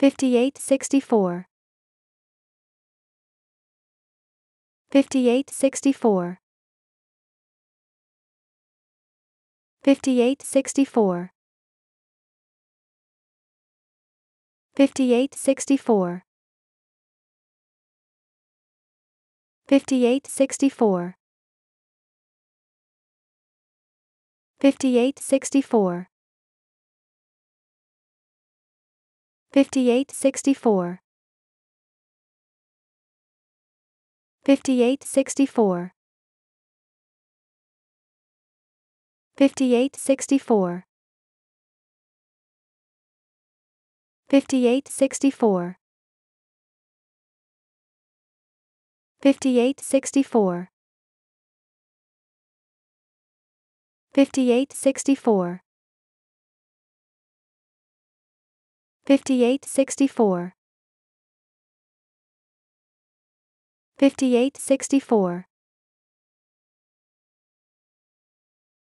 5864 5864 5864 5864 5864 5864 5864 5864 5864 5864 5864 5864 5864 5864